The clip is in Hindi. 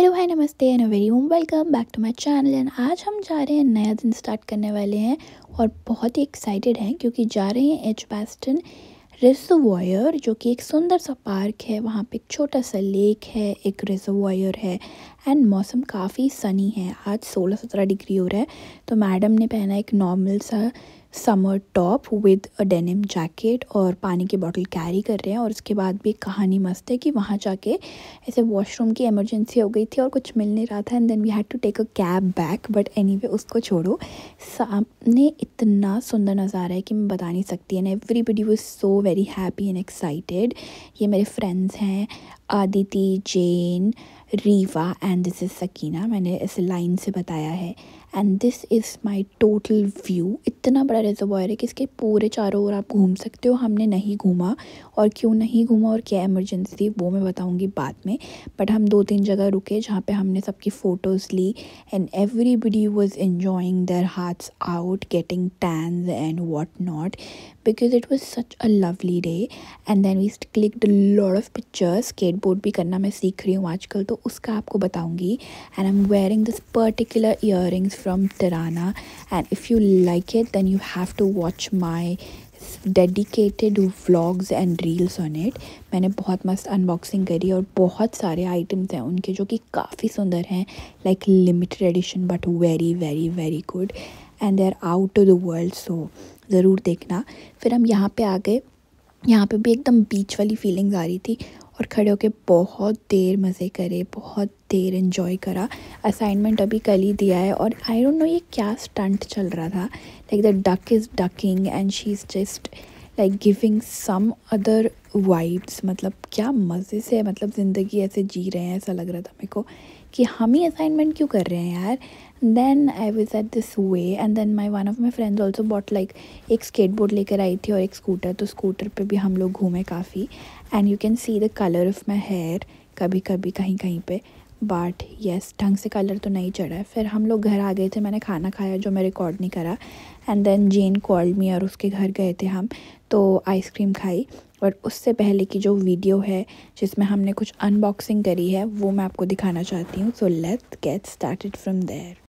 हेलो हाय नमस्ते and very home welcome back to my channel and आज हम जा रहे हैं नया दिन स्टार्ट करने वाले हैं और बहुत ही एक्साइटेड हैं क्योंकि जा रहे हैं एच बैस्टन रिजर्वायर जो कि एक सुंदर सा पार्क है वहाँ पे एक छोटा सा लेक है एक रिजर्वायर है एंड मौसम काफ़ी सनी है आज सोलह सत्रह डिग्री हो रहा है तो मैडम ने पहना एक नॉर्मल सा summer top with a denim jacket और पानी की बॉटल कैरी कर रहे हैं और उसके बाद भी एक कहानी मस्त है कि वहाँ जाके ऐसे वॉशरूम की इमरजेंसी हो गई थी और कुछ मिल नहीं रहा था and then we had to take a cab back but any उसको छोड़ो सामने इतना सुंदर नज़ारा है कि मैं बता नहीं सकती एंड एवरीबडी वो so very happy and excited ये मेरे फ्रेंड्स हैं Aditi Jain Reeva and this is Sakina मैंने इस लाइन से बताया है and this is my total view इतना बड़ा रिजर्वायर है कि इसके पूरे चारों ओर आप घूम सकते हो हमने नहीं घूमा और क्यों नहीं घूमा और क्या इमरजेंसी थी वो मैं बताऊँगी बाद में बट हम दो तीन जगह रुके जहाँ पर हमने सबकी फ़ोटोज़ ली एंड एवरी बडी was enjoying their hearts out getting tans and what not because it was such a lovely day and then we the lord of pictures board भी करना मैं सीख रही हूँ आजकल तो उसका आपको बताऊंगी and I am wearing this particular rings from Tarana and if you like it then you have to watch my dedicated vlogs and reels on it मैंने बहुत मस्त अनबॉक्सिंग करी और बहुत सारे आइटम्स हैं उनके जो कि काफ़ी सुंदर हैं like limited edition but very very very good and they are out to the world so ज़रूर देखना फिर हम यहाँ पे आ गए यहाँ पे भी एकदम बीच वाली फीलिंग्स आ रही थी और खड़े होके बहुत देर मज़े करे बहुत देर इन्जॉय करा असाइनमेंट अभी कल ही दिया है और आई डोंट नो ये क्या स्टंट चल रहा था like the duck is ducking and she is just like giving some other vibes मतलब क्या मज़े से मतलब ज़िंदगी ऐसे जी रहे हैं ऐसा लग रहा था मेरे को कि हम ही असाइनमेंट क्यों कर रहे हैं यार then I was at this way and then my one of my friends also bought like एक स्केट बोर्ड लेकर आई थी और एक स्कूटर तो स्कूटर पर भी हम लोग घूमे काफ़ी and you can see the colour of my hair कभी कभी कहीं कहीं पर बाट यस ढंग से कलर तो नहीं चढ़ा है फिर हम लोग घर आ गए थे मैंने खाना खाया जो मैं रिकॉर्ड नहीं करा and then Jane called me और उसके घर गए थे हम तो आइसक्रीम खाई और उससे पहले की जो वीडियो है जिसमें हमने कुछ अनबॉक्सिंग करी है वो मैं आपको दिखाना चाहती हूँ so let's get started from there